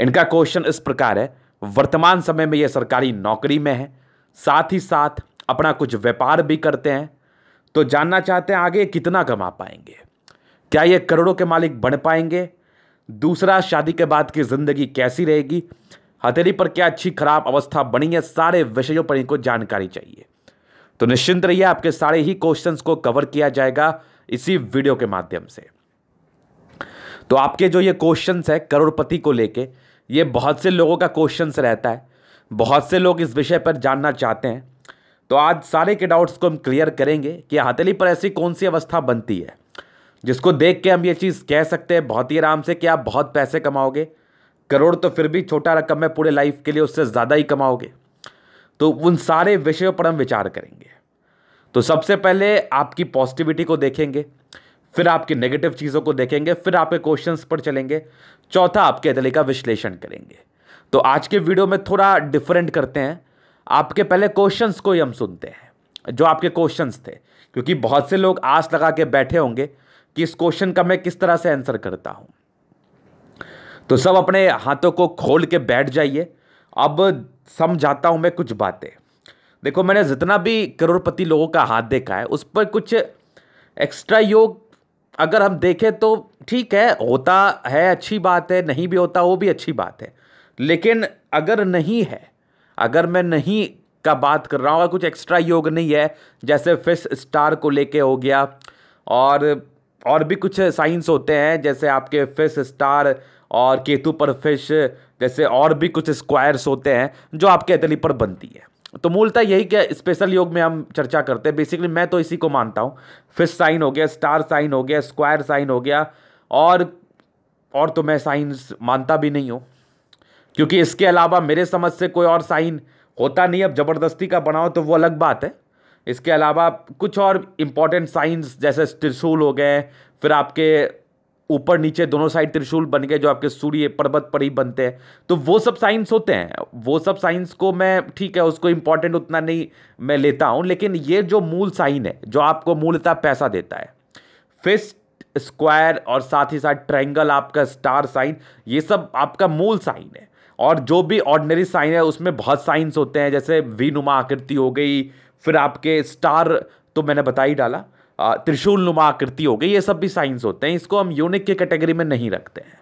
इनका क्वेश्चन इस प्रकार है वर्तमान समय में ये सरकारी नौकरी में है साथ ही साथ अपना कुछ व्यापार भी करते हैं तो जानना चाहते हैं आगे कितना कमा पाएंगे क्या ये करोड़ों के मालिक बन पाएंगे दूसरा शादी के बाद की ज़िंदगी कैसी रहेगी हथेली पर क्या अच्छी खराब अवस्था बनी है सारे विषयों पर इनको जानकारी चाहिए तो निश्चिंत रहिए आपके सारे ही क्वेश्चंस को कवर किया जाएगा इसी वीडियो के माध्यम से तो आपके जो ये क्वेश्चंस है करोड़पति को लेके ये बहुत से लोगों का क्वेश्चंस रहता है बहुत से लोग इस विषय पर जानना चाहते हैं तो आज सारे के डाउट्स को हम क्लियर करेंगे कि हथेली पर ऐसी कौन सी अवस्था बनती है जिसको देख के हम ये चीज़ कह सकते हैं बहुत ही आराम से कि आप बहुत पैसे कमाओगे करोड़ तो फिर भी छोटा रकम है पूरे लाइफ के लिए उससे ज़्यादा ही कमाओगे तो उन सारे विषयों पर हम विचार करेंगे तो सबसे पहले आपकी पॉजिटिविटी को देखेंगे फिर आपकी नेगेटिव चीज़ों को देखेंगे फिर आपके क्वेश्चंस पर चलेंगे चौथा आपके अतले का विश्लेषण करेंगे तो आज के वीडियो में थोड़ा डिफरेंट करते हैं आपके पहले क्वेश्चंस को ही हम सुनते हैं जो आपके क्वेश्चंस थे क्योंकि बहुत से लोग आस लगा के बैठे होंगे कि इस क्वेश्चन का मैं किस तरह से आंसर करता हूँ तो सब अपने हाथों को खोल के बैठ जाइए अब समझाता हूँ मैं कुछ बातें देखो मैंने जितना भी करोड़पति लोगों का हाथ देखा है उस पर कुछ एक्स्ट्रा योग अगर हम देखें तो ठीक है होता है अच्छी बात है नहीं भी होता वो भी अच्छी बात है लेकिन अगर नहीं है अगर मैं नहीं का बात कर रहा हूँ अगर कुछ एक्स्ट्रा योग नहीं है जैसे फिश स्टार को लेके हो गया और और भी कुछ साइंस होते हैं जैसे आपके फिश स्टार और केतु पर फिश जैसे और भी कुछ स्क्वायर्स होते हैं जो आपके अतली पर बनती है तो मूलतः यही क्या स्पेशल योग में हम चर्चा करते हैं बेसिकली मैं तो इसी को मानता हूँ फिश साइन हो गया स्टार साइन हो गया स्क्वायर साइन हो गया और और तो मैं साइंस मानता भी नहीं हूँ क्योंकि इसके अलावा मेरे समझ से कोई और साइन होता नहीं अब ज़बरदस्ती का बनाओ तो वो अलग बात है इसके अलावा कुछ और इम्पॉर्टेंट साइंस जैसे त्रिशूल हो गए फिर आपके ऊपर नीचे दोनों साइड त्रिशूल बन गए जो आपके सूर्य पर्वत पर ही बनते हैं तो वो सब साइंस होते हैं वो सब साइंस को मैं ठीक है उसको इंपॉर्टेंट उतना नहीं मैं लेता हूँ लेकिन ये जो मूल साइन है जो आपको मूलतः पैसा देता है फिस्ट स्क्वायर और साथ ही साथ ट्रायंगल आपका स्टार साइन ये सब आपका मूल साइन है और जो भी ऑर्डनरी साइन है उसमें बहुत साइंस होते हैं जैसे वीनुमा आकृति हो गई फिर आपके स्टार तो मैंने बता ही डाला त्रिशूल नुमा आकृति हो गई ये सब भी साइंस होते हैं इसको हम यूनिक के कैटेगरी में नहीं रखते हैं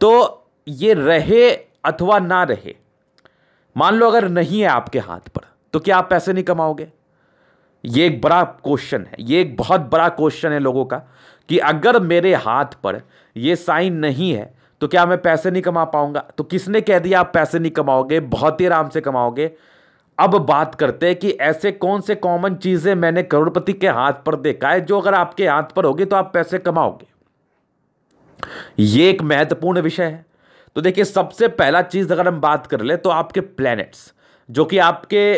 तो ये रहे अथवा ना रहे मान लो अगर नहीं है आपके हाथ पर तो क्या आप पैसे नहीं कमाओगे ये एक बड़ा क्वेश्चन है ये एक बहुत बड़ा क्वेश्चन है लोगों का कि अगर मेरे हाथ पर ये साइन नहीं है तो क्या मैं पैसे नहीं कमा पाऊंगा तो किसने कह दिया आप पैसे नहीं कमाओगे बहुत ही आराम से कमाओगे अब बात करते हैं कि ऐसे कौन से कॉमन चीज़ें मैंने करोड़पति के हाथ पर देखा है जो अगर आपके हाथ पर होगी तो आप पैसे कमाओगे ये एक महत्वपूर्ण विषय है तो देखिए सबसे पहला चीज़ अगर हम बात कर ले तो आपके प्लैनेट्स जो कि आपके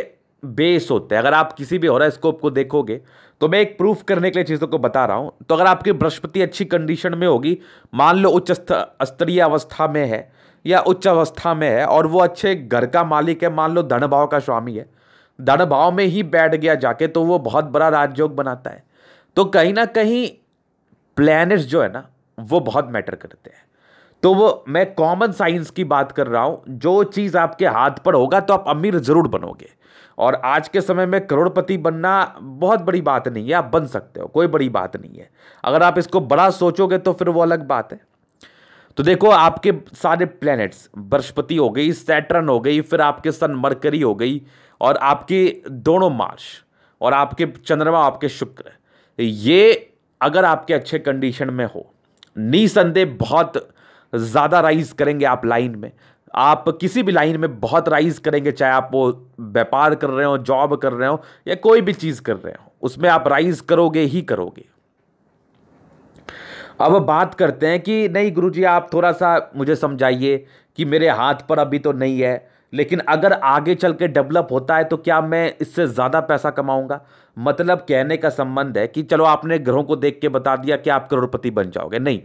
बेस होते हैं अगर आप किसी भी होरास्कोप को देखोगे तो मैं एक प्रूफ करने के लिए चीज़ों को बता रहा हूँ तो अगर आपकी बृहस्पति अच्छी कंडीशन में होगी मान लो उच्च स्तरीय अवस्था में है या उच्च अवस्था में है और वो अच्छे घर का मालिक है मान लो धन भाव का स्वामी है धन भाव में ही बैठ गया जाके तो वो बहुत बड़ा राजयोग बनाता है तो कहीं ना कहीं प्लैनेट्स जो है ना वो बहुत मैटर करते हैं तो वो मैं कॉमन साइंस की बात कर रहा हूँ जो चीज़ आपके हाथ पर होगा तो आप अमीर ज़रूर बनोगे और आज के समय में करोड़पति बनना बहुत बड़ी बात नहीं है आप बन सकते हो कोई बड़ी बात नहीं है अगर आप इसको बड़ा सोचोगे तो फिर वो अलग बात है तो देखो आपके सारे प्लैनेट्स बृहस्पति हो गई सैटर्न हो गई फिर आपके सन मरकरी हो गई और आपके दोनों मार्श और आपके चंद्रमा आपके शुक्र ये अगर आपके अच्छे कंडीशन में हो निसंदेह बहुत ज़्यादा राइज करेंगे आप लाइन में आप किसी भी लाइन में बहुत राइज करेंगे चाहे आप वो व्यापार कर रहे हो जॉब कर रहे हो या कोई भी चीज़ कर रहे हो उसमें आप राइज करोगे ही करोगे अब बात करते हैं कि नहीं गुरुजी आप थोड़ा सा मुझे समझाइए कि मेरे हाथ पर अभी तो नहीं है लेकिन अगर आगे चल के डेवलप होता है तो क्या मैं इससे ज़्यादा पैसा कमाऊंगा मतलब कहने का संबंध है कि चलो आपने ग्रहों को देख के बता दिया कि आप करोड़पति बन जाओगे नहीं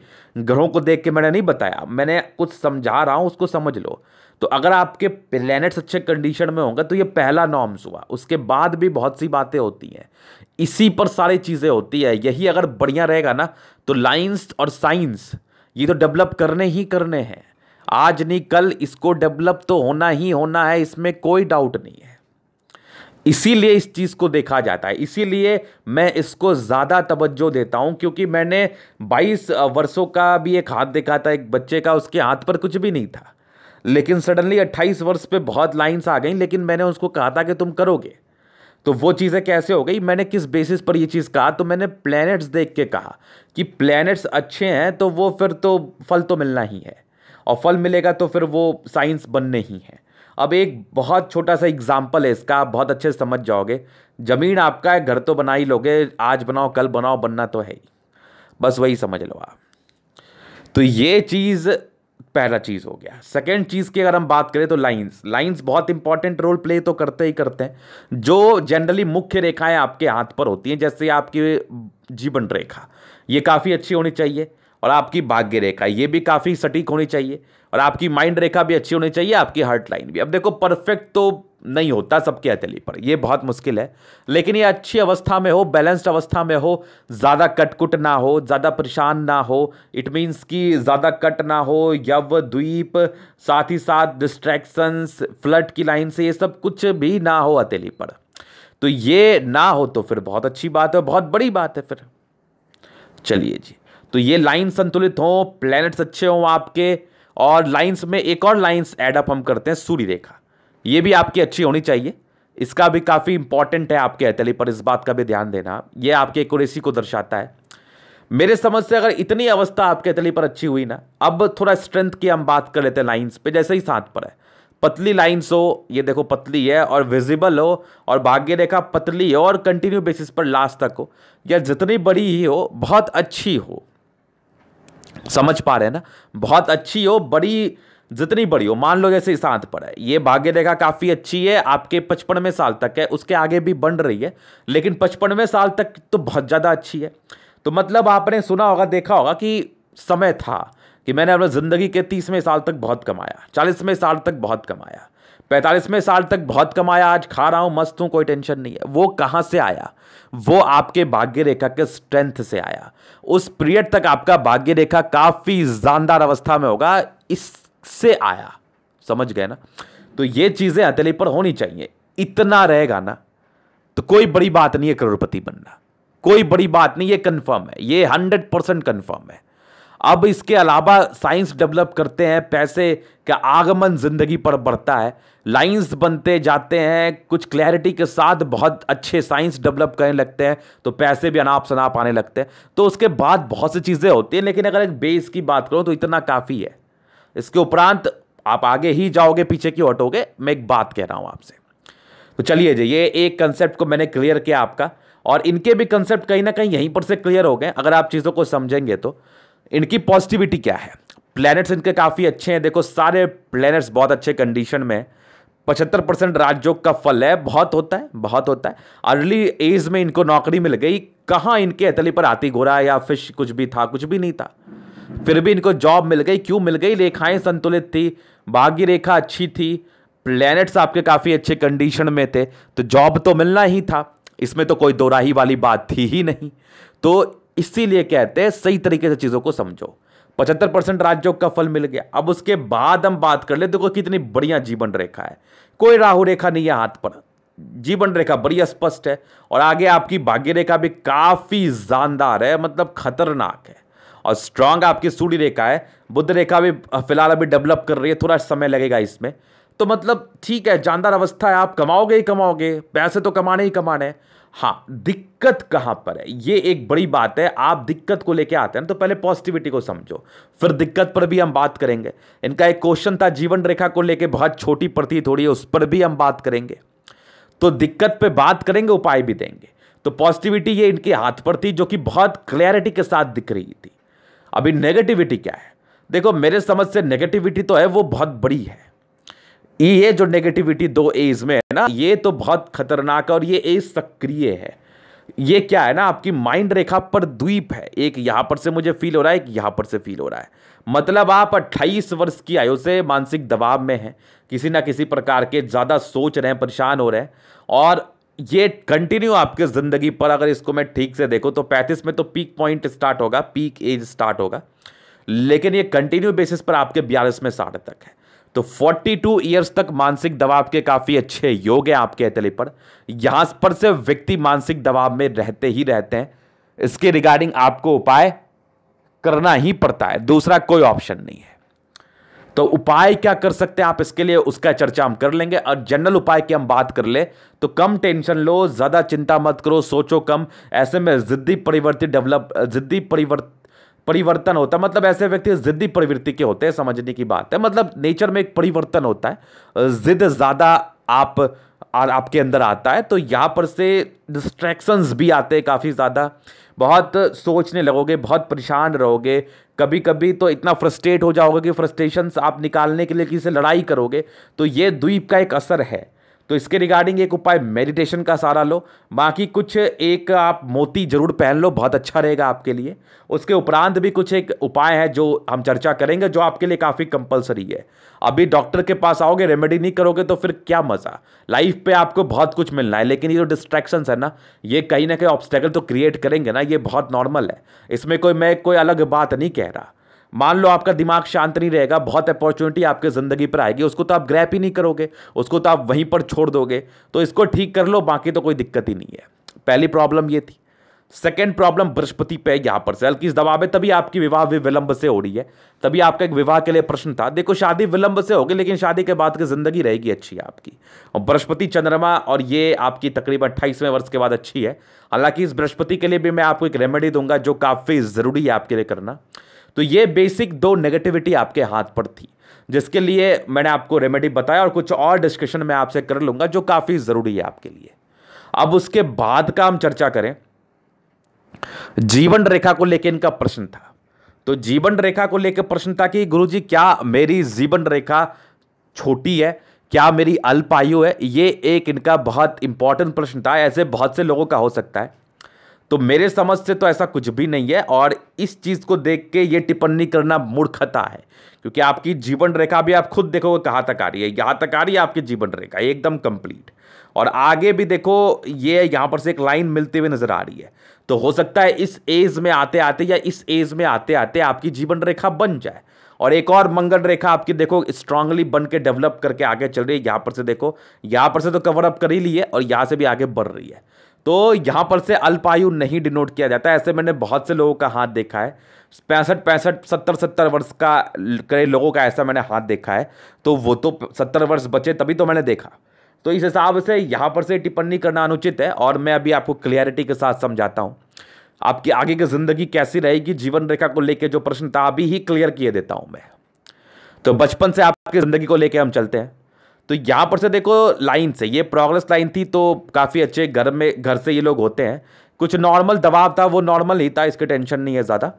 ग्रहों को देख के मैंने नहीं बताया मैंने कुछ समझा रहा हूँ उसको समझ लो तो अगर आपके प्लैनेट्स अच्छे कंडीशन में होंगे तो ये पहला नॉर्म्स हुआ उसके बाद भी बहुत सी बातें होती हैं इसी पर सारी चीज़ें होती है यही अगर बढ़िया रहेगा ना तो लाइन्स और साइंस ये तो डेवलप करने ही करने हैं आज नहीं कल इसको डेवलप तो होना ही होना है इसमें कोई डाउट नहीं है इसीलिए इस चीज़ को देखा जाता है इसीलिए मैं इसको ज़्यादा तवज्जो देता हूँ क्योंकि मैंने 22 वर्षों का भी एक हाथ देखा था एक बच्चे का उसके हाथ पर कुछ भी नहीं था लेकिन सडनली अट्ठाईस वर्ष पे बहुत लाइन्स आ गई लेकिन मैंने उसको कहा था कि तुम करोगे तो वो चीज़ें कैसे हो गई मैंने किस बेसिस पर ये चीज़ कहा तो मैंने प्लैनेट्स देख के कहा कि प्लैनेट्स अच्छे हैं तो वो फिर तो फल तो मिलना ही है और फल मिलेगा तो फिर वो साइंस बनने ही है अब एक बहुत छोटा सा एग्जाम्पल है इसका आप बहुत अच्छे से समझ जाओगे ज़मीन आपका है घर तो बना ही लोगे आज बनाओ कल बनाओ बनना तो है ही बस वही समझ लो आप तो ये चीज़ पहला चीज़ हो गया सेकेंड चीज़ की अगर हम बात करें तो लाइंस लाइंस बहुत इंपॉर्टेंट रोल प्ले तो करते ही करते हैं जो जनरली मुख्य रेखाएं आपके हाथ पर होती हैं जैसे आपकी जीवन रेखा ये काफ़ी अच्छी होनी चाहिए और आपकी भाग्य रेखा ये भी काफ़ी सटीक होनी चाहिए और आपकी माइंड रेखा भी अच्छी होनी चाहिए आपकी हार्ट लाइन भी अब देखो परफेक्ट तो नहीं होता सबके हथेली पर यह बहुत मुश्किल है लेकिन ये अच्छी अवस्था में हो बैलेंस्ड अवस्था में हो ज़्यादा कटकुट ना हो ज़्यादा परेशान ना हो इट मीन्स कि ज़्यादा कट ना हो यव द्वीप साथ ही साथ डिस्ट्रैक्शंस फ्लड की लाइन से ये सब कुछ भी ना हो हथेली पर तो ये ना हो तो फिर बहुत अच्छी बात है बहुत बड़ी बात है फिर चलिए जी तो ये लाइन संतुलित हों प्लैनेट्स अच्छे हों आपके और लाइंस में एक और लाइंस एडअप हम करते हैं सूर्य रेखा ये भी आपकी अच्छी होनी चाहिए इसका भी काफ़ी इंपॉर्टेंट है आपके हथेली पर इस बात का भी ध्यान देना ये आपके एक्यूरेसी को दर्शाता है मेरे समझ से अगर इतनी अवस्था आपके हथेली पर अच्छी हुई ना अब थोड़ा स्ट्रेंथ की हम बात कर लेते हैं लाइंस पे जैसे ही साथ पर है पतली लाइंस हो ये देखो पतली है और विजिबल हो और भाग्य रेखा पतली हो और कंटिन्यू बेसिस पर लास्ट तक हो या जितनी बड़ी ही हो बहुत अच्छी हो समझ पा रहे हैं ना बहुत अच्छी हो बड़ी जितनी बड़ी हो मान लो जैसे शांत पर है ये भाग्य रेखा काफ़ी अच्छी है आपके पचपनवें साल तक है उसके आगे भी बन रही है लेकिन पचपनवें साल तक तो बहुत ज़्यादा अच्छी है तो मतलब आपने सुना होगा देखा होगा कि समय था कि मैंने अपने ज़िंदगी के तीसवें साल तक बहुत कमाया चालीसवें साल तक बहुत कमाया पैंतालीसवें साल तक बहुत कमाया आज खा रहा हूँ मस्त हूँ कोई टेंशन नहीं है वो कहाँ से आया वो आपके भाग्य रेखा के स्ट्रेंथ से आया उस पीरियड तक आपका भाग्य रेखा काफ़ी जानदार अवस्था में होगा इससे आया समझ गए ना तो ये चीज़ें अतली पर होनी चाहिए इतना रहेगा ना तो कोई बड़ी बात नहीं है करोड़पति बनना कोई बड़ी बात नहीं ये कन्फर्म है ये हंड्रेड परसेंट कन्फर्म है अब इसके अलावा साइंस डेवलप करते हैं पैसे का आगमन जिंदगी पर बढ़ता है लाइंस बनते जाते हैं कुछ क्लैरिटी के साथ बहुत अच्छे साइंस डेवलप करने लगते हैं तो पैसे भी अनाप शनाप आने लगते हैं तो उसके बाद बहुत सी चीज़ें होती हैं लेकिन अगर एक बेस की बात करूँ तो इतना काफ़ी है इसके उपरांत आप आगे ही जाओगे पीछे की हटोगे मैं एक बात कह रहा हूँ आपसे तो चलिए जी ये एक कंसेप्ट को मैंने क्लियर किया आपका और इनके भी कंसेप्ट कहीं ना कहीं यहीं पर से क्लियर हो गए अगर आप चीज़ों को समझेंगे तो इनकी पॉजिटिविटी क्या है प्लैनेट्स इनके काफ़ी अच्छे हैं देखो सारे प्लैनेट्स बहुत अच्छे कंडीशन में पचहत्तर परसेंट राजयोग का फल है बहुत होता है बहुत होता है अर्ली एज में इनको नौकरी मिल गई कहाँ इनके अतली पर आती घोरा या फिश कुछ भी था कुछ भी नहीं था फिर भी इनको जॉब मिल गई क्यों मिल गई रेखाएं संतुलित थी भाग्य रेखा अच्छी थी प्लैनेट्स आपके काफ़ी अच्छे कंडीशन में थे तो जॉब तो मिलना ही था इसमें तो कोई दोराही वाली बात थी ही नहीं तो इसीलिए कहते हैं सही तरीके से चीज़ों को समझो पचहत्तर परसेंट राज्यों का फल मिल गया अब उसके बाद हम बात कर ले देखो कितनी बढ़िया जीवन रेखा है कोई राहु रेखा नहीं है हाथ पर जीवन रेखा बड़ी स्पष्ट है और आगे आपकी भाग्य रेखा भी काफ़ी जानदार है मतलब खतरनाक है और स्ट्रांग आपकी सूर्य रेखा है बुद्ध रेखा भी फिलहाल अभी डेवलप कर रही है थोड़ा समय लगेगा इसमें तो मतलब ठीक है जानदार अवस्था है आप कमाओगे ही कमाओगे पैसे तो कमाने ही कमाने हैं हाँ दिक्कत कहाँ पर है ये एक बड़ी बात है आप दिक्कत को लेके आते हैं तो पहले पॉजिटिविटी को समझो फिर दिक्कत पर भी हम बात करेंगे इनका एक क्वेश्चन था जीवन रेखा को लेके बहुत छोटी प्रतीत हो रही है उस पर भी हम बात करेंगे तो दिक्कत पे बात करेंगे उपाय भी देंगे तो पॉजिटिविटी ये इनके हाथ पर थी जो कि बहुत क्लैरिटी के साथ दिख रही थी अभी नेगेटिविटी क्या है देखो मेरे समझ से नेगेटिविटी तो है वो बहुत बड़ी है ये e जो नेगेटिविटी दो एज में है ना ये तो बहुत खतरनाक है और ये एज सक्रिय है ये क्या है ना आपकी माइंड रेखा पर द्वीप है एक यहां पर से मुझे फील हो रहा है एक यहां पर से फील हो रहा है मतलब आप 28 वर्ष की आयु से मानसिक दबाव में हैं किसी ना किसी प्रकार के ज़्यादा सोच रहे हैं परेशान हो रहे हैं और ये कंटिन्यू आपके ज़िंदगी पर अगर इसको मैं ठीक से देखो तो 35 में तो पीक पॉइंट स्टार्ट होगा पीक एज स्टार्ट होगा लेकिन ये कंटिन्यू बेसिस पर आपके बयालीस में साठ तक है तो 42 ईयर्स तक मानसिक दबाव के काफ़ी अच्छे योग हैं आपके अतले पर यहां पर से व्यक्ति मानसिक दबाव में रहते ही रहते हैं इसके रिगार्डिंग आपको उपाय करना ही पड़ता है दूसरा कोई ऑप्शन नहीं है तो उपाय क्या कर सकते हैं आप इसके लिए उसका चर्चा हम कर लेंगे और जनरल उपाय की हम बात कर ले तो कम टेंशन लो ज़्यादा चिंता मत करो सोचो कम ऐसे में ज़िद्दी परिवर्तित डेवलप ज़िद्दी परिवर्तित परिवर्तन होता है मतलब ऐसे व्यक्ति जिद्दी प्रवृत्ति के होते हैं समझने की बात है मतलब नेचर में एक परिवर्तन होता है जिद ज़्यादा आप आपके अंदर आता है तो यहाँ पर से डिस्ट्रैक्शंस भी आते हैं काफ़ी ज़्यादा बहुत सोचने लगोगे बहुत परेशान रहोगे कभी कभी तो इतना फ्रस्ट्रेट हो जाओगे कि फ्रस्ट्रेशंस आप निकालने के लिए किसी से लड़ाई करोगे तो ये द्वीप का एक असर है तो इसके रिगार्डिंग एक उपाय मेडिटेशन का सहारा लो बाकी कुछ एक आप मोती जरूर पहन लो बहुत अच्छा रहेगा आपके लिए उसके उपरांत भी कुछ एक उपाय है जो हम चर्चा करेंगे जो आपके लिए काफ़ी कंपलसरी है अभी डॉक्टर के पास आओगे रेमेडी नहीं करोगे तो फिर क्या मज़ा लाइफ पे आपको बहुत कुछ मिलना है लेकिन ये जो डिस्ट्रैक्शन है ना ये कहीं ना कहीं ऑब्स्टेकल तो क्रिएट करेंगे ना ये बहुत नॉर्मल है इसमें कोई मैं कोई अलग बात नहीं कह रहा मान लो आपका दिमाग शांत नहीं रहेगा बहुत अपॉर्चुनिटी आपके ज़िंदगी पर आएगी उसको तो आप ग्रैप ही नहीं करोगे उसको तो आप वहीं पर छोड़ दोगे तो इसको ठीक कर लो बाकी तो कोई दिक्कत ही नहीं है पहली प्रॉब्लम ये थी सेकेंड प्रॉब्लम बृहस्पति पे यहाँ पर से इस दबाव है तभी आपकी विवाह भी विलंब से हो रही है तभी आपका एक विवाह के लिए प्रश्न था देखो शादी विलंब से होगी लेकिन शादी के बाद की जिंदगी रहेगी अच्छी आपकी और बृहस्पति चंद्रमा और ये आपकी तकरीबन अट्ठाईसवें वर्ष के बाद अच्छी है हालांकि इस बृहस्पति के लिए भी मैं आपको एक रेमेडी दूंगा जो काफ़ी ज़रूरी है आपके लिए करना तो ये बेसिक दो नेगेटिविटी आपके हाथ पर थी जिसके लिए मैंने आपको रेमेडी बताया और कुछ और डिस्कशन मैं आपसे कर लूंगा जो काफ़ी ज़रूरी है आपके लिए अब उसके बाद का हम चर्चा करें जीवन रेखा को लेकर इनका प्रश्न था तो जीवन रेखा को लेकर प्रश्न था कि गुरु जी क्या मेरी जीवन रेखा छोटी है क्या मेरी अल्प आयु है ये एक इनका बहुत इंपॉर्टेंट प्रश्न था ऐसे बहुत से लोगों का हो सकता है तो मेरे समझ से तो ऐसा कुछ भी नहीं है और इस चीज़ को देख के ये टिप्पणी करना मूर्खता है क्योंकि आपकी जीवन रेखा भी आप खुद देखोगे कहाँ तक आ रही है यहाँ तक आ रही है आपकी जीवन रेखा एकदम कंप्लीट और आगे भी देखो ये यहाँ पर से एक लाइन मिलती हुई नज़र आ रही है तो हो सकता है इस एज में आते आते या इस एज में आते आते आपकी जीवन रेखा बन जाए और एक और मंगल रेखा आपकी देखो स्ट्रांगली बन के डेवलप करके आगे चल रही है यहाँ पर से देखो यहाँ पर से तो कवर अप कर ही ली है और यहाँ से भी आगे बढ़ रही है तो यहाँ पर से अल्पायु नहीं डिनोट किया जाता ऐसे मैंने बहुत से लोगों का हाथ देखा है पैंसठ पैंसठ सत्तर सत्तर वर्ष का कई लोगों का ऐसा मैंने हाथ देखा है तो वो तो सत्तर वर्ष बचे तभी तो मैंने देखा तो इस हिसाब से यहाँ पर से टिप्पणी करना अनुचित है और मैं अभी आपको क्लियरिटी के साथ समझाता हूँ आपकी आगे की ज़िंदगी कैसी रहेगी जीवन रेखा को लेकर जो प्रश्न था अभी ही क्लियर किए देता हूँ मैं तो बचपन से आपकी ज़िंदगी को लेकर हम चलते हैं तो यहाँ पर से देखो लाइन से ये प्रोग्रेस लाइन थी तो काफ़ी अच्छे घर में घर से ये लोग होते हैं कुछ नॉर्मल दबाव था वो नॉर्मल ही था इसके टेंशन नहीं है ज़्यादा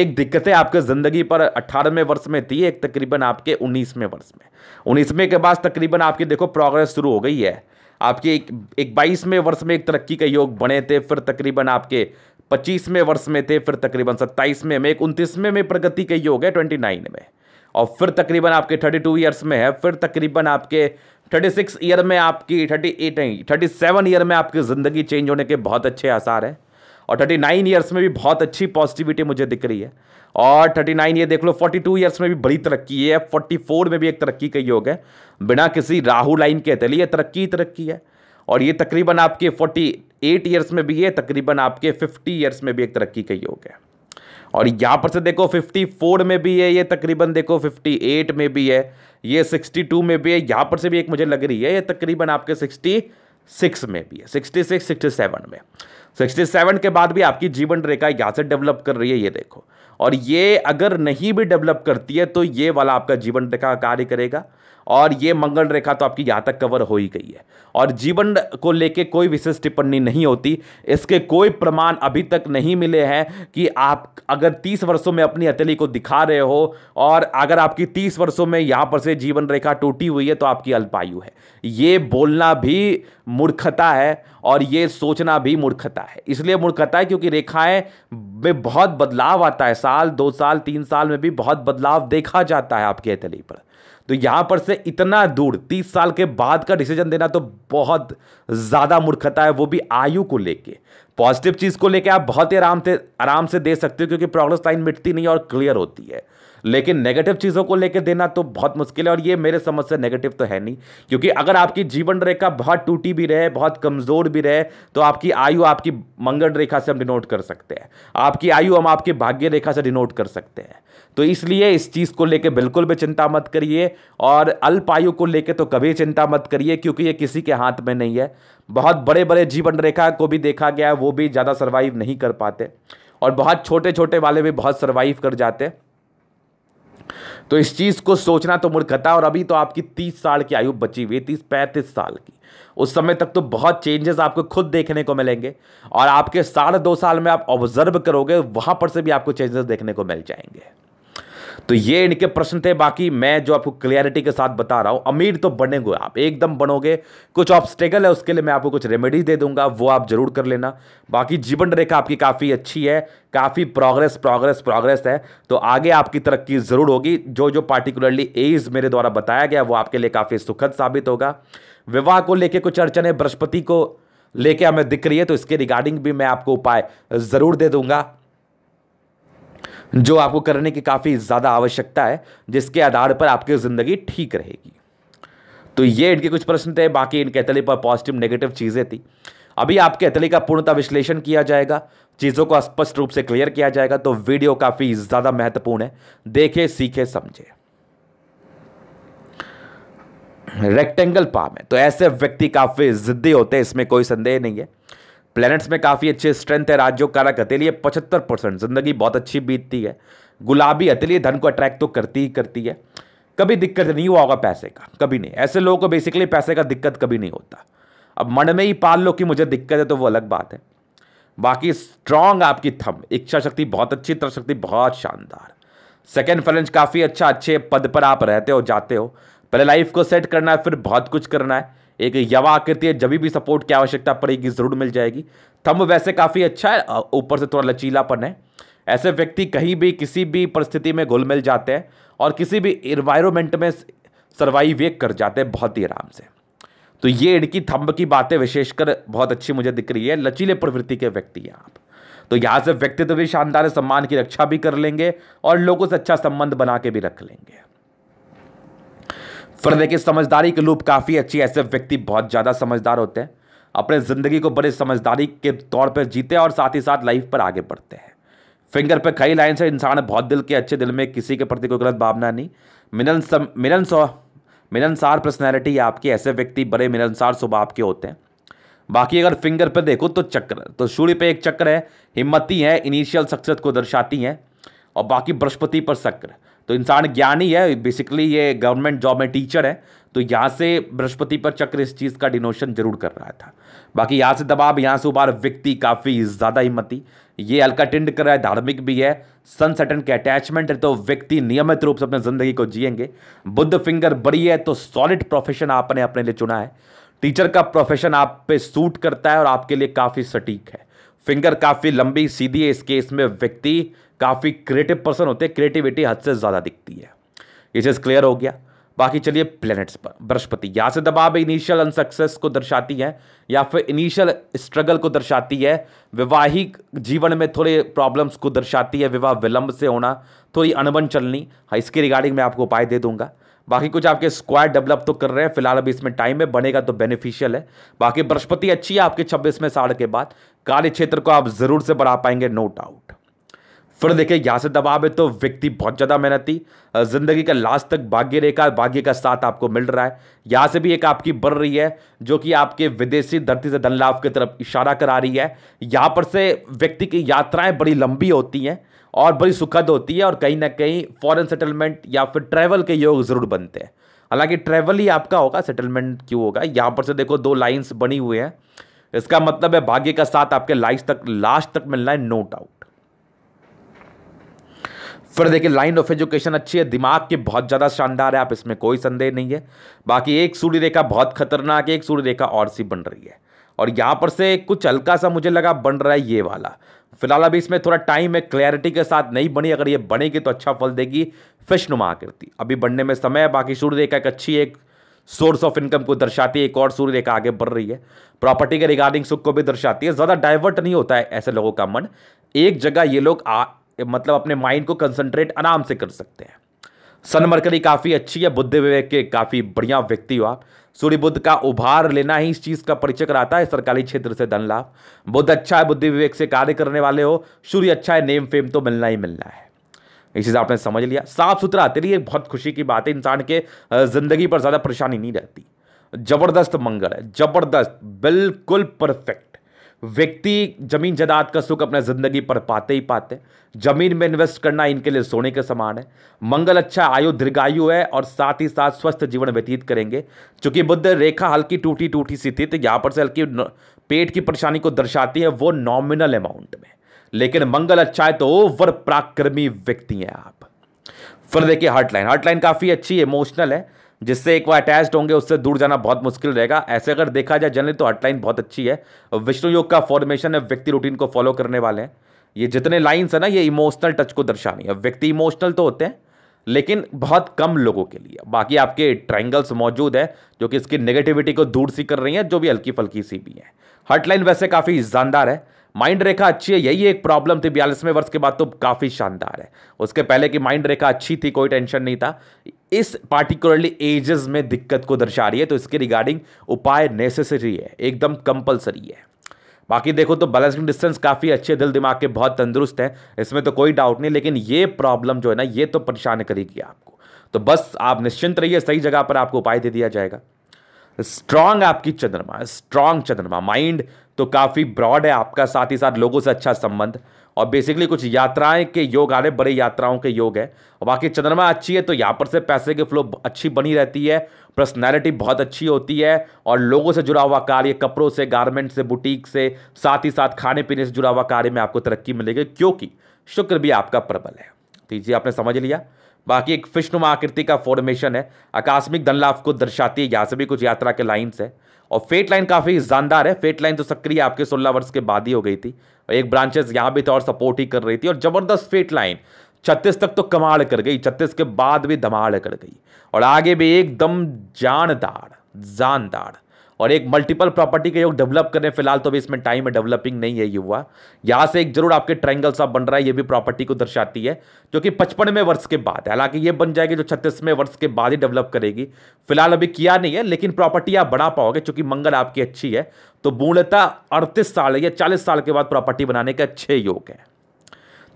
एक दिक्कतें आपके ज़िंदगी पर अट्ठारहवें वर्ष में थी एक तकरीबन आपके उन्नीसवें वर्ष में उन्नीसवें के बाद तकरीबन आपकी देखो प्रोग्रेस शुरू हो गई है आपके एक एक बाईसवें वर्ष में एक तरक्की के योग बने थे फिर तकरीबन आपके पच्चीसवें वर्ष में थे फिर तकरीबन सत्ताईसवें में एक उनतीसवें में प्रगति के योग है ट्वेंटी नाइन में और फिर तकरीबन आपके थर्टी टू ईयर्स में है फिर तकरीबन आपके थर्टी सिक्स ईयर में आपकी थर्टी एट नहीं थर्टी सेवन ईयर में आपकी ज़िंदगी चेंज होने के बहुत अच्छे आसार हैं और थर्टी नाइन ईयर्स में भी बहुत अच्छी पॉजिटिविटी मुझे दिख रही है और थर्टी नाइन ये देख लो फोर्टी टू ईयर्स में भी बड़ी तरक्की है फोर्टी फोर में भी एक तरक्की का योग है बिना किसी राहु लाइन के तले ये तरक्की ही तरक्की है और ये तकरीबन आपके फोर्टी एट ईयर्स में भी है तकरीबन आपके फिफ्टी ईयर्स में भी एक तरक्की का योग है और यहाँ पर से देखो 54 में भी है ये तकरीबन देखो 58 में भी है ये 62 में भी है यहाँ पर से भी एक मुझे लग रही है ये तकरीबन आपके 66 में भी है 66 67 में 67 के बाद भी आपकी जीवन रेखा यहाँ से डेवलप कर रही है ये देखो और ये अगर नहीं भी डेवलप करती है तो ये वाला आपका जीवन रेखा कार्य करेगा और ये मंगल रेखा तो आपकी यहाँ तक कवर हो ही गई है और जीवन को लेके कोई विशेष टिप्पणी नहीं होती इसके कोई प्रमाण अभी तक नहीं मिले हैं कि आप अगर तीस वर्षों में अपनी हथेली को दिखा रहे हो और अगर आपकी तीस वर्षों में यहाँ पर से जीवन रेखा टूटी हुई है तो आपकी अल्पायु है ये बोलना भी मूर्खता है और ये सोचना भी मूर्खता है इसलिए मूर्खता है क्योंकि रेखाएं में बहुत बदलाव आता है साल दो साल तीन साल में भी बहुत बदलाव देखा जाता है आपके हथेली पर तो यहाँ पर से इतना दूर तीस साल के बाद का डिसीजन देना तो बहुत ज़्यादा मूर्खता है वो भी आयु को लेके पॉजिटिव चीज़ को लेके आप बहुत ही आराम से आराम से दे सकते हो क्योंकि प्रॉब्लम लाइन मिटती नहीं और क्लियर होती है लेकिन नेगेटिव चीज़ों को लेकर देना तो बहुत मुश्किल है और ये मेरे समझ से नेगेटिव तो है नहीं क्योंकि अगर आपकी जीवन रेखा बहुत टूटी भी रहे बहुत कमज़ोर भी रहे तो आपकी आयु आपकी मंगल रेखा से हम डिनोट कर सकते हैं आपकी आयु हम आपके भाग्य रेखा से डिनोट कर सकते हैं तो इसलिए इस चीज़ को लेकर बिल्कुल भी चिंता मत करिए और अल्प आयु को लेकर तो कभी चिंता मत करिए क्योंकि ये किसी के हाथ में नहीं है बहुत बड़े बड़े जीवन रेखा को भी देखा गया है वो भी ज़्यादा सर्वाइव नहीं कर पाते और बहुत छोटे छोटे वाले भी बहुत सर्वाइव कर जाते तो इस चीज़ को सोचना तो मूर्खता और अभी तो आपकी तीस साल की आयु बची हुई है तीस पैंतीस साल की उस समय तक तो बहुत चेंजेस आपको खुद देखने को मिलेंगे और आपके साढ़े दो साल में आप ऑब्जर्व करोगे वहाँ पर से भी आपको चेंजेस देखने को मिल जाएंगे तो ये इनके प्रश्न थे बाकी मैं जो आपको क्लियरिटी के साथ बता रहा हूँ अमीर तो बनेंगे आप एकदम बनोगे कुछ ऑब्स्टेकल है उसके लिए मैं आपको कुछ रेमेडीज दे दूंगा वो आप जरूर कर लेना बाकी जीवन रेखा आपकी काफ़ी अच्छी है काफ़ी प्रोग्रेस प्रोग्रेस प्रोग्रेस है तो आगे आपकी तरक्की ज़रूर होगी जो जो पार्टिकुलरली एज मेरे द्वारा बताया गया वो आपके लिए काफ़ी सुखद साबित होगा विवाह को लेकर कुछ अड़चने बृहस्पति को लेके हमें दिख रही है तो इसके रिगार्डिंग भी मैं आपको उपाय ज़रूर दे दूंगा जो आपको करने की काफ़ी ज़्यादा आवश्यकता है जिसके आधार पर आपकी ज़िंदगी ठीक रहेगी तो ये इनके कुछ प्रश्न थे बाकी इनके अतली पर पॉजिटिव नेगेटिव चीज़ें थी अभी आपके अतली का पूर्णतः विश्लेषण किया जाएगा चीज़ों को स्पष्ट रूप से क्लियर किया जाएगा तो वीडियो काफ़ी ज़्यादा महत्वपूर्ण है देखे सीखे समझे रेक्टेंगल पाम है तो ऐसे व्यक्ति काफ़ी ज़िद्दी होते हैं इसमें कोई संदेह नहीं है प्लैनेट्स में काफ़ी अच्छे स्ट्रेंथ है राजयोग कारक हथेली पचहत्तर परसेंट ज़िंदगी बहुत अच्छी बीतती है गुलाबी हथेली धन को अट्रैक्ट तो करती ही करती है कभी दिक्कत नहीं हुआ होगा पैसे का कभी नहीं ऐसे लोगों को बेसिकली पैसे का दिक्कत कभी नहीं होता अब मन में ही पाल लो कि मुझे दिक्कत है तो वो अलग बात है बाकी स्ट्रांग आपकी थम इच्छा शक्ति बहुत अच्छी तरफ शक्ति बहुत शानदार सेकेंड फाइनेंस काफ़ी अच्छा अच्छे पद पर आप रहते हो जाते हो पहले लाइफ को सेट करना है फिर बहुत कुछ करना है एक यवा आकृति है जब भी सपोर्ट की आवश्यकता पड़ेगी ज़रूर मिल जाएगी थंब वैसे काफ़ी अच्छा है ऊपर से थोड़ा लचीलापन है ऐसे व्यक्ति कहीं भी किसी भी परिस्थिति में घुल मिल जाते हैं और किसी भी इन्वायरमेंट में सर्वाइव कर जाते हैं बहुत ही आराम से तो ये इनकी थंब की बातें विशेषकर बहुत अच्छी मुझे दिख रही है लचीले प्रवृत्ति के व्यक्ति हैं आप तो यहाँ से व्यक्तित्व भी शानदार है सम्मान की रक्षा भी कर लेंगे और लोगों से अच्छा संबंध बना के भी रख लेंगे फिर देखिए समझदारी के लूप काफ़ी अच्छी ऐसे व्यक्ति बहुत ज़्यादा समझदार होते हैं अपने ज़िंदगी को बड़े समझदारी के तौर पर जीते और साथ ही साथ लाइफ पर आगे बढ़ते हैं फिंगर पर कई लाइन से इंसान बहुत दिल के अच्छे दिल में किसी के प्रति कोई गलत भावना नहीं मिलन सम, मिलन सौ मिलनसार पर्सनैलिटी आपकी ऐसे व्यक्ति बड़े मिलनसार स्वभाव के होते हैं बाकी अगर फिंगर पर देखो तो चक्र तो सूर्य पे एक चक्र है हिम्मती है इनिशियल सक्सेस को दर्शाती हैं और बाकी बृहस्पति पर शक्र तो इंसान ज्ञानी है बेसिकली ये गवर्नमेंट जॉब में टीचर है तो यहाँ से बृहस्पति पर चक्र इस चीज़ का डिनोशन जरूर कर रहा था बाकी यहाँ से दबाव यहाँ से उबार व्यक्ति काफ़ी ज़्यादा हिम्मती ये हल्का टिंड कर रहा है धार्मिक भी है सन सटन के अटैचमेंट है तो व्यक्ति नियमित रूप से अपने ज़िंदगी को जिएंगे बुद्ध फिंगर बड़ी है तो सॉलिड प्रोफेशन आपने अपने लिए चुना है टीचर का प्रोफेशन आप पे सूट करता है और आपके लिए काफ़ी सटीक है फिंगर काफ़ी लंबी सीधी है इस केस में व्यक्ति काफ़ी क्रिएटिव पर्सन होते हैं क्रिएटिविटी हद से ज़्यादा दिखती है ये चीज़ क्लियर हो गया बाकी चलिए प्लैनेट्स पर बृहस्पति यहाँ से दबाव इनिशियल अनसक्सेस को दर्शाती है या फिर इनिशियल स्ट्रगल को दर्शाती है वैवाहिक जीवन में थोड़े प्रॉब्लम्स को दर्शाती है विवाह विलंब से होना थोड़ी अनबन चलनी हाँ इसके रिगार्डिंग मैं आपको उपाय दे दूंगा बाकी कुछ आपके स्क्वायर डेवलप तो कर रहे हैं फिलहाल अभी इसमें टाइम है बनेगा तो बेनिफिशियल है बाकी बृहस्पति अच्छी है आपके छब्बीसवें साल के बाद कार्य क्षेत्र को आप जरूर से बढ़ा पाएंगे नो डाउट फिर देखिए यहाँ से दबाव है तो व्यक्ति बहुत ज़्यादा मेहनती ज़िंदगी का लास्ट तक भाग्य रेखा भाग्य का साथ आपको मिल रहा है यहाँ से भी एक आपकी बढ़ रही है जो कि आपके विदेशी धरती से धन लाभ की तरफ इशारा करा रही है यहाँ पर से व्यक्ति की यात्राएं बड़ी लंबी होती हैं और बड़ी सुखद होती है और कहीं ना कहीं फॉरन सेटलमेंट या फिर ट्रैवल के योग ज़रूर बनते हैं हालांकि ट्रैवल ही आपका होगा सेटलमेंट क्यों होगा यहाँ पर से देखो दो लाइन्स बनी हुई हैं इसका मतलब है भाग्य का साथ आपके लाइफ तक लास्ट तक मिलना है नो डाउट फिर देखिए लाइन ऑफ एजुकेशन अच्छी है दिमाग के बहुत ज़्यादा शानदार है आप इसमें कोई संदेह नहीं है बाकी एक सूर्य रेखा बहुत खतरनाक है एक सूर्य रेखा और सी बन रही है और यहाँ पर से कुछ हल्का सा मुझे लगा बन रहा है ये वाला फिलहाल अभी इसमें थोड़ा टाइम है क्लैरिटी के साथ नहीं बनी अगर ये बनेगी तो अच्छा फल देगी फिश नुमा आकृति अभी बनने में समय है बाकी सूर्य रेखा एक अच्छी एक सोर्स ऑफ इनकम को दर्शाती है एक और सूर्य रेखा आगे बढ़ रही है प्रॉपर्टी के रिगार्डिंग सुख को भी दर्शाती है ज़्यादा डाइवर्ट नहीं होता है ऐसे लोगों का मन एक जगह ये लोग मतलब अपने माइंड को कंसंट्रेट आराम से कर सकते हैं सन मरकरी काफ़ी अच्छी है बुद्ध विवेक के काफ़ी बढ़िया व्यक्ति हो आप सूर्य बुद्ध का उभार लेना ही इस चीज़ का परिचय कराता है सरकारी क्षेत्र से धन लाभ बुद्ध अच्छा है बुद्धि विवेक से कार्य करने वाले हो सूर्य अच्छा है नेम फेम तो मिलना ही मिलना है इसी चीज़ आपने समझ लिया साफ सुथरा तेरे लिए बहुत खुशी की बात है इंसान के ज़िंदगी पर ज़्यादा परेशानी नहीं रहती जबरदस्त मंगल है जबरदस्त बिल्कुल परफेक्ट व्यक्ति जमीन जदाद का सुख अपना ज़िंदगी पर पाते ही पाते जमीन में इन्वेस्ट करना इनके लिए सोने के समान है मंगल अच्छा आयु दीर्घायु है और साथ ही साथ स्वस्थ जीवन व्यतीत करेंगे चूंकि बुद्ध रेखा हल्की टूटी टूटी सी थी तो यहाँ पर से हल्की पेट की परेशानी को दर्शाती है वो नॉमिनल अमाउंट में लेकिन मंगल अच्छा है तो ओवर पराक्रमी व्यक्ति हैं आप फिर देखिए हार्टलाइन हार्टलाइन काफ़ी अच्छी इमोशनल है जिससे एक बार अटैच्ड होंगे उससे दूर जाना बहुत मुश्किल रहेगा ऐसे अगर देखा जाए जनरली तो हटलाइन बहुत अच्छी है विष्णु योग का फॉर्मेशन है व्यक्ति रूटीन को फॉलो करने वाले हैं ये जितने लाइन्स है ना ये इमोशनल टच को दर्शानी है व्यक्ति इमोशनल तो होते हैं लेकिन बहुत कम लोगों के लिए बाकी आपके ट्रायंगल्स मौजूद है जो कि इसकी नेगेटिविटी को दूर सी कर रही हैं जो भी हल्की फल्की सी भी हैं हटलाइन वैसे काफ़ी जानदार है माइंड रेखा अच्छी है यही एक प्रॉब्लम थी बयालीसवें वर्ष के बाद तो काफ़ी शानदार है उसके पहले की माइंड रेखा अच्छी थी कोई टेंशन नहीं था इस पार्टिकुलरली एजेस में दिक्कत को दर्शा रही है तो इसके रिगार्डिंग उपाय नेसेसरी है एकदम कंपलसरी है बाकी देखो तो बैलेंसिंग डिस्टेंस काफ़ी अच्छे दिल दिमाग के बहुत तंदुरुस्त हैं इसमें तो कोई डाउट नहीं लेकिन ये प्रॉब्लम जो है ना ये तो परेशान करेगी आपको तो बस आप निश्चिंत रहिए सही जगह पर आपको उपाय दे दिया जाएगा स्ट्रांग आपकी चंद्रमा स्ट्रांग चंद्रमा माइंड तो काफ़ी ब्रॉड है आपका साथ ही साथ लोगों से अच्छा संबंध और बेसिकली कुछ यात्राएं के योग आ रहे बड़े यात्राओं के योग है और बाकी चंद्रमा अच्छी है तो यहाँ पर से पैसे की फ्लो अच्छी बनी रहती है पर्सनैलिटी बहुत अच्छी होती है और लोगों से जुड़ा हुआ कार्य कपड़ों से गारमेंट से बुटीक से साथ ही साथ खाने पीने से जुड़ा हुआ कार्य में आपको तरक्की मिलेगी क्योंकि शुक्र भी आपका प्रबल है दीजिए तो आपने समझ लिया बाकी एक फिश्नुमा आकृति का फॉर्मेशन है आकस्मिक धनलाभ को दर्शाती है यहाँ से भी कुछ यात्रा के लाइन्स है और फेट लाइन काफ़ी जानदार है फेट लाइन तो सक्रिय आपके सोलह वर्ष के बाद ही हो गई थी और एक ब्रांचेस यहाँ भी था और सपोर्ट ही कर रही थी और ज़बरदस्त फेट लाइन छत्तीस तक तो कमाल कर गई छत्तीस के बाद भी धमाड़ कर गई और आगे भी एकदम जानदार जानदार और एक मल्टीपल प्रॉपर्टी के योग डेवलप करें फिलहाल तो अभी इसमें टाइम है डेवलपिंग नहीं है युवा यहाँ से एक जरूर आपके ट्राइंगल सा बन रहा है ये भी प्रॉपर्टी को दर्शाती है जो कि पचपनवें वर्ष के बाद हालांकि ये बन जाएगी जो छत्तीसवें वर्ष के बाद ही डेवलप करेगी फिलहाल अभी किया नहीं है लेकिन प्रॉपर्टी आप बढ़ा पाओगे चूंकि मंगल आपकी अच्छी है तो मूलतः अड़तीस साल या चालीस साल के बाद प्रॉपर्टी बनाने के अच्छे योग है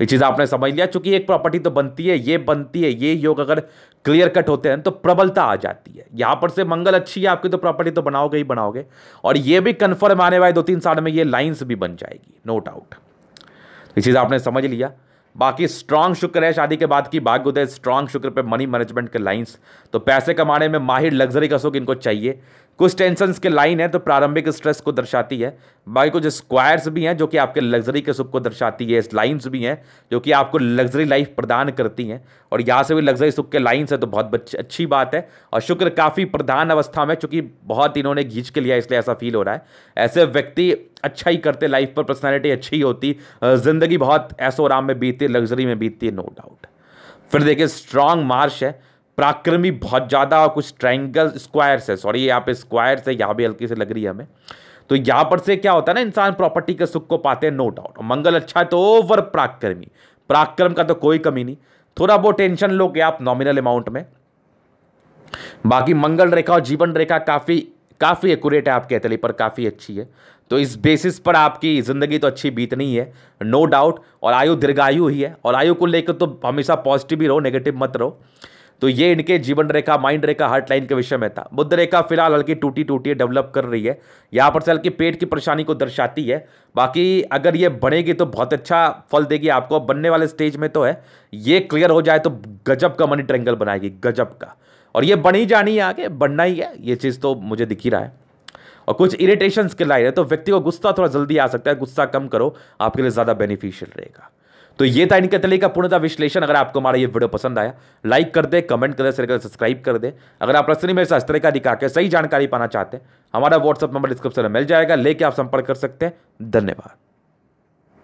ये चीज़ आपने समझ लिया चूंकि एक प्रॉपर्टी तो बनती है ये बनती है ये योग अगर क्लियर कट होते हैं तो प्रबलता आ जाती है यहां पर से मंगल अच्छी है आपकी तो प्रॉपर्टी तो बनाओगे ही बनाओगे और ये भी कंफर्म आने वाले दो तीन साल में ये लाइन्स भी बन जाएगी नो तो डाउट ये चीज़ आपने समझ लिया बाकी स्ट्रांग शुक्र है शादी के बाद की भाग्य उदय स्ट्रांग शुक्र पे मनी मैनेजमेंट के लाइंस तो पैसे कमाने में माहिर लग्जरी का सुख इनको चाहिए कुछ टेंशन के लाइन है तो प्रारंभिक स्ट्रेस को दर्शाती है बाकी कुछ स्क्वायर्स भी हैं जो कि आपके लग्जरी के सुख को दर्शाती है लाइन्स भी हैं जो कि आपको लग्जरी लाइफ प्रदान करती हैं और यहाँ से भी लग्जरी सुख के लाइन्स है तो बहुत अच्छी बात है और शुक्र काफ़ी प्रधान अवस्था में चूँकि बहुत इन्होंने घींच के लिया इसलिए ऐसा फील हो रहा है ऐसे व्यक्ति अच्छा ही करते लाइफ पर पर्सनैलिटी अच्छी होती ज़िंदगी बहुत ऐसो आराम में बीतती लग्जरी में बीतती है नो डाउट फिर देखिए स्ट्रांग मार्श है भी बहुत ज़्यादा और कुछ ट्राइंगल स्क्वायर्स है सॉरी यहाँ पे स्क्वायर्स है यहाँ भी हल्की से लग रही है हमें तो यहाँ पर से क्या होता है ना इंसान प्रॉपर्टी के सुख को पाते हैं नो डाउट मंगल अच्छा है तो ओवर प्राक्रमी प्राक्रम का तो कोई कमी नहीं थोड़ा बहुत टेंशन लो लोगे आप नॉमिनल अमाउंट में बाकी मंगल रेखा और जीवन रेखा काफ़ी काफ़ी एक्यूरेट है आपके एथली पर काफ़ी अच्छी है तो इस बेसिस पर आपकी ज़िंदगी तो अच्छी बीतनी है नो डाउट और आयु दीर्घायु ही है और आयु को लेकर तो हमेशा पॉजिटिव ही रहो नेगेटिव मत रहो तो ये इनके जीवन रेखा माइंड रेखा हार्ट लाइन के विषय में था बुद्ध रेखा फिलहाल हल्की टूटी टूटी है डेवलप कर रही है यहाँ पर से हल्की पेट की परेशानी को दर्शाती है बाकी अगर ये बढ़ेगी तो बहुत अच्छा फल देगी आपको बनने वाले स्टेज में तो है ये क्लियर हो जाए तो गजब का मनी ट्रेंगल बनाएगी गजब का और ये बनी जानी है आगे बढ़ना ही है ये चीज़ तो मुझे दिख ही रहा है और कुछ इरिटेशन के लाइन है तो व्यक्ति को गुस्सा थोड़ा जल्दी आ सकता है गुस्सा कम करो आपके लिए ज़्यादा बेनिफिशियल रहेगा तो ये था इनके तले का पूर्णता विश्लेषण अगर आपको हमारा ये वीडियो पसंद आया लाइक कर दे कमेंट कर दे सब्सक्राइब कर दे अगर आप रसनी मेरे साथ का दिखा के सही जानकारी पाना चाहते हैं हमारा व्हाट्सअप नंबर डिस्क्रिप्शन में मिल जाएगा लेके आप संपर्क कर सकते हैं धन्यवाद